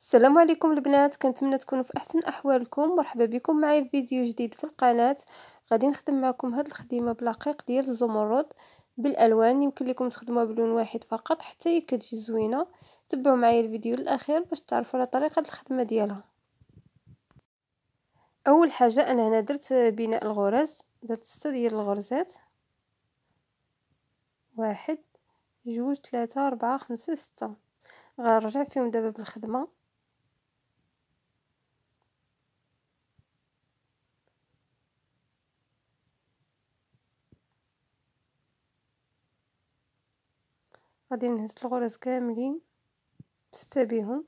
السلام عليكم البنات كنتمنى تكونوا في احسن احوالكم مرحبا بكم معايا في فيديو جديد في القناه غادي نخدم معكم هذه الخديمه بلقيق ديال الزمرد بالالوان يمكن لكم تخدموها بلون واحد فقط حتى هي كتجي زوينه تبعوا معايا الفيديو للاخير باش تعرفوا على طريقه الخدمه ديالها اول حاجه انا هنا درت بناء الغرز درت ستة ديال الغرزات واحد جوج ثلاثة أربعة خمسة ستة غنرجع فيهم دابا بالخدمه غادي نهز الغرز كاملين بستة بيهم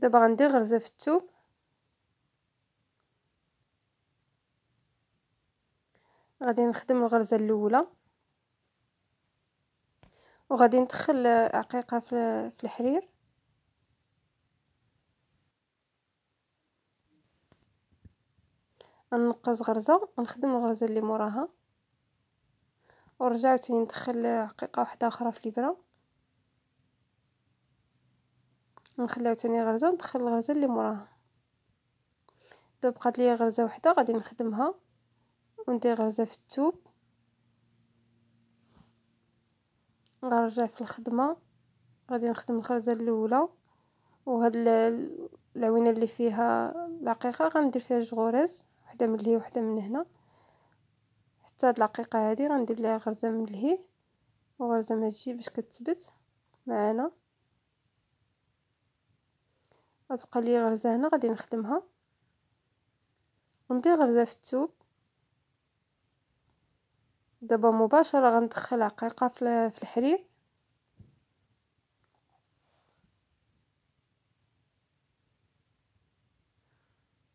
دابا غندير غرزه في التوب غادي نخدم الغرزه الاولى وغادي ندخل عقيقة في الحرير غنقز غرزة ونخدم الغرزة اللي موراها ورجع تاني ندخل عقيقة واحدة اخرى في الابرة نخليها عاوتاني غرزة وندخل الغرزة اللي موراها دابا بقات لي غرزة وحدة غادي نخدمها وندير غرزة في الثوب غنرجع في الخدمه غادي نخدم الخرزه الاولى وهاد العوينه اللي فيها العقيقه غندير فيها جوج غرز وحده من لهي وحده من هنا حتى هاد العقيقه هادي غندير ليها غرزه من لهي وغرزه من هادشي باش كتثبت معانا غتبقى لي غرزه هنا غادي نخدمها وندير غرزه في الثوب دابا مباشرة غندخل عقيقة في الحرير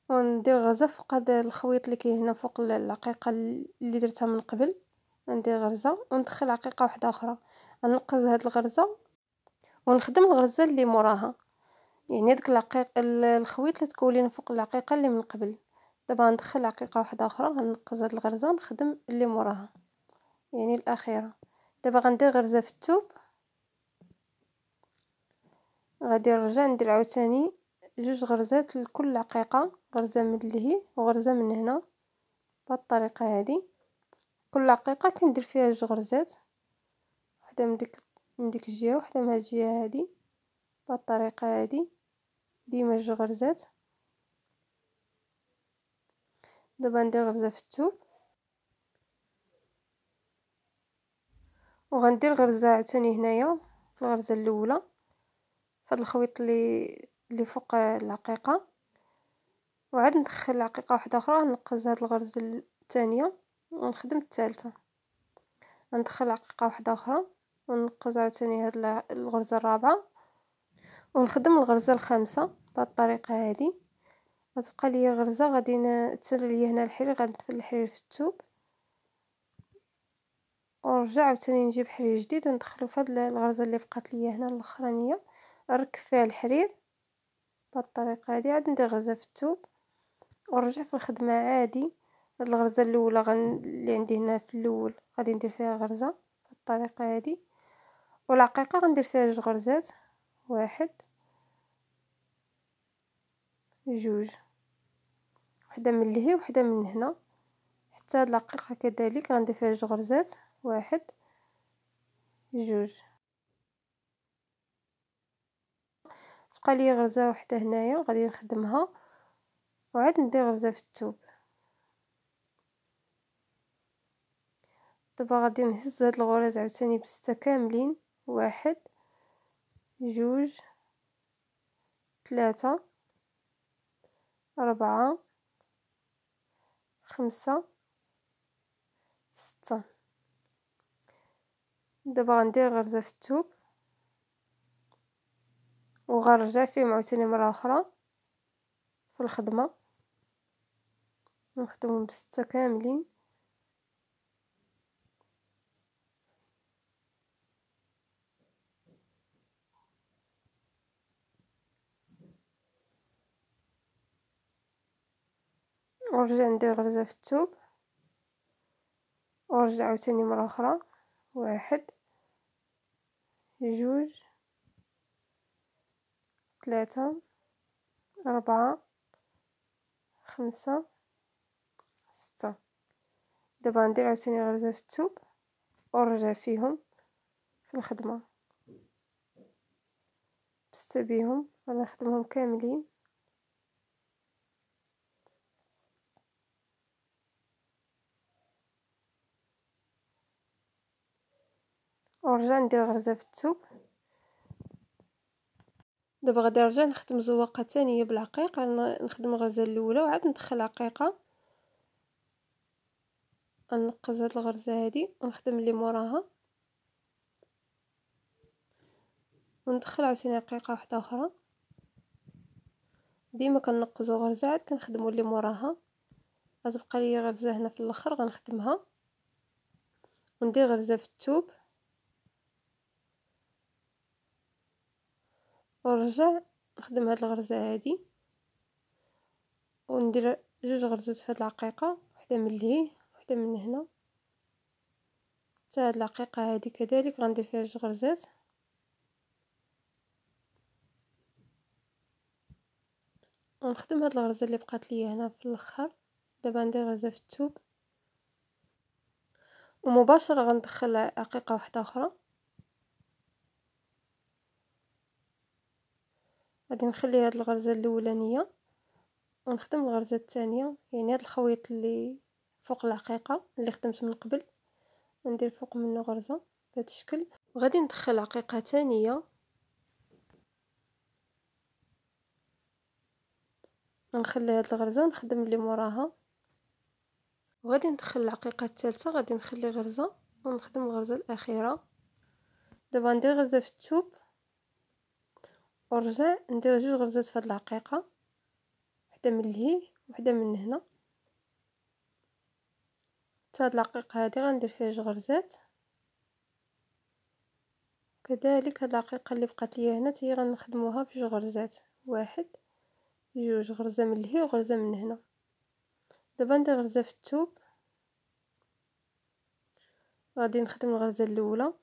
وندير غرزة فوق هاد الخويط اللي كاين هنا فوق العقيقة اللي درتها من قبل ندير غرزة وندخل عقيقة واحدة اخرى ننقز هاد الغرزة ونخدم الغرزة اللي موراها يعني ديك العقيق الخويط اللي تكولين فوق العقيقة اللي من قبل دابا غندخل عقيقة واحدة اخرى غنقز هاد الغرزة ونخدم اللي موراها يعني الأخيرة دابا غندير غرزة في الثوب غادي نرجع ندير عاوتاني جوج غرزات لكل عقيقة غرزة من لهي وغرزة من هنا بهاد الطريقة هادي كل عقيقة كندير فيها جوج غرزات وحدة من ديك من ديك الجهة وحدة من هاد الجهة هادي بهاد الطريقة هادي ديما جوج غرزات دابا ندير غرزة في الثوب وغندير غرزة عاوتاني هنايا الغرزة الاولى فهاد الخويط لي لي فوق العقيقة وعاد ندخل عقيقة وحدة اخرى نقز هاد الغرزة الثانية ونخدم الثالثة غندخل عقيقة وحدة اخرى ونقز عاوتاني هاد الغرزة الرابعة ونخدم الغرزة الخامسة بهاد الطريقة هادي غتبقى لي غرزة غادي تسالى ليا هنا الحرير غنتفل الحرير في التوب ونرجع عاوتاني نجيب حرير جديد وندخلو فهاد الغرزة اللي بقات ليا هنا الاخرانية نركب فيها الحرير بهاد الطريقة هادي عاد ندير غرزة في التوب ونرجع في الخدمة عادي هاد الغرزة الاولى اللي عندي هنا في الاول غادي ندير فيها غرزة بهاد الطريقة هادي والعقيقة غندير فيها جوج غرزات واحد جوج وحدة من لهي وحدة من هنا حتى اللقيقة كذلك غندير فيها جوج غرزات واحد جوج تبقى لي غرزة وحدة هنايا وغادي نخدمها وعاد ندير غرزة في الثوب دابا غادي نهز هاد الغرز عاوتاني بستة كاملين واحد جوج ثلاثة أربعة خمسة صح دابا غندير غرزه في الثوب وغنرجع فيهم عاوتاني مره اخرى في الخدمه نخدمهم بسته كاملين نرجع ندير غرزه في الثوب ونرجع عاوتاني مرة أخرى واحد جوج ثلاثة أربعة خمسة ستة دابا ندير عاوتاني غرزة في الثوب ونرجع فيهم في الخدمة بستة بيهم غنخدمهم كاملين نرجع ندير غرزة في الثوب دابا غادي نرجع نخدم زواقه ثانيه بالعقيق نخدم الغرزه الاولى وعاد ندخل عقيقه ننقز هاد الغرزه هادي ونخدم اللي موراها وندخل عاوتاني عقيقه واحده اخرى ديما كنقزو غرزه عاد كنخدمو اللي موراها غتبقى ليا غرزه هنا في الاخر غنخدمها وندير غرزه في الثوب ونرجع نخدم هاد الغرزة هادي وندير جوج غرزات في هاد العقيقة وحدة من لهيه وحدة من هنا حتى هاد العقيقة هادي كذلك غندير فيها جوج غرزات ونخدم هاد الغرزة اللي بقات ليا هنا في الاخر دابا ندير غرزة في التوب ومباشرة غندخل عقيقة واحدة اخرى غادي نخلي هاد الغرزة الاولانية ونخدم الغرزة الثانية يعني هاد الخويط اللي فوق العقيقة اللي خدمت من قبل ندير فوق منه غرزة بهاد الشكل وغادي ندخل عقيقة ثانية نخلي هاد الغرزة ونخدم اللي موراها وغادي ندخل العقيقة الثالثة غادي نخلي غرزة ونخدم الغرزة الأخيرة دابا ندير غرزة في الثوب ورجع ندير جوج غرزات في هاد الحقيقه وحده من لهيه وحده من هنا حتى هاد العقيقه هادي غندير فيها جوج غرزات كذلك هاد العقيقه اللي بقات ليا هنا هي غنخدموها بجوج غرزات واحد جوج غرزه من لهيه وغرزه من هنا دابا ندير غرزه في الثوب غادي نخدم الغرزه الاولى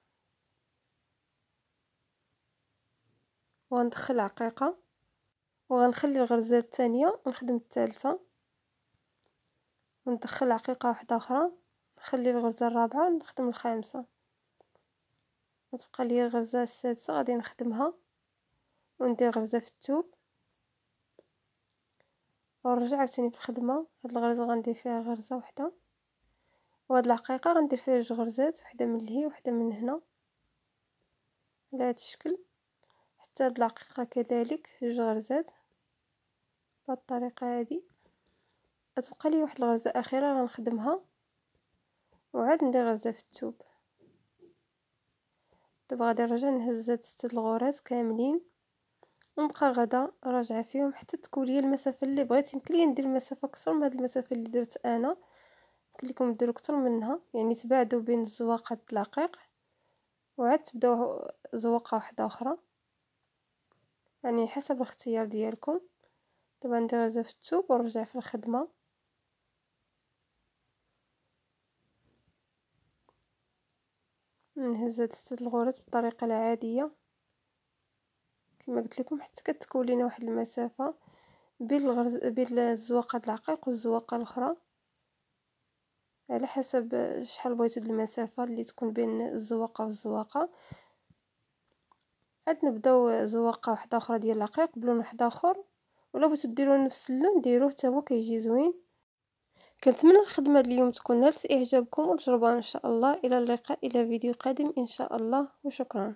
وغندخل عقيقة وغنخلي الغرزة الثانية ونخدم الثالثة وندخل عقيقة واحدة أخرى نخلي الغرزة الرابعة نخدم الخامسة وتبقى لي الغرزة السادسة غادي نخدمها وندير غرزة في التوب ونرجع عاوتاني في الخدمة هاد الغرزة غندير فيها غرزة وحدة وهاد العقيقة غندير فيها جوج غرزات وحدة من لهي وحدة من هنا على هاد الشكل حتى هاد اللقيقة كذلك جوج غرزات بهاد الطريقة هادي، غتبقى لي واحد الغرزة أخيرة غنخدمها وعاد ندير غرزة في التوب دابا غادي نرجع نهز هاد ستة الغرز الغراز كاملين ونبقى غدا راجعة فيهم حتى تكون ليا المسافة اللي بغيت، يمكن ليا ندير مسافة كتر من هاد المسافة اللي درت أنا، يمكن ليكم ديرو كتر منها يعني تباعدو بين الزواقات د وعاد تبداو زواقة وحدة أخرى. يعني حسب الاختيار ديالكم دابا ندير هذا في التوب ونرجع في الخدمه نهز هاد ستة الغرز بالطريقه العاديه كما قلت لكم حتى كتكون لينا واحد المسافه بين الغرز بين الزواقه د العقيق والزواقه الاخرى على حسب شحال بغيتو المسافه اللي تكون بين الزواقه والزواقه عاد نبداو زواقة وحدة أخرى ديال العقيق بلون واحد آخر ولا بغيتو ديروه نفس اللون ديروه تاهو هو كيجي زوين كنتمنى الخدمة اليوم تكون نالت إعجابكم وتجربوها إن شاء الله إلى اللقاء إلى فيديو قادم إن شاء الله وشكرا.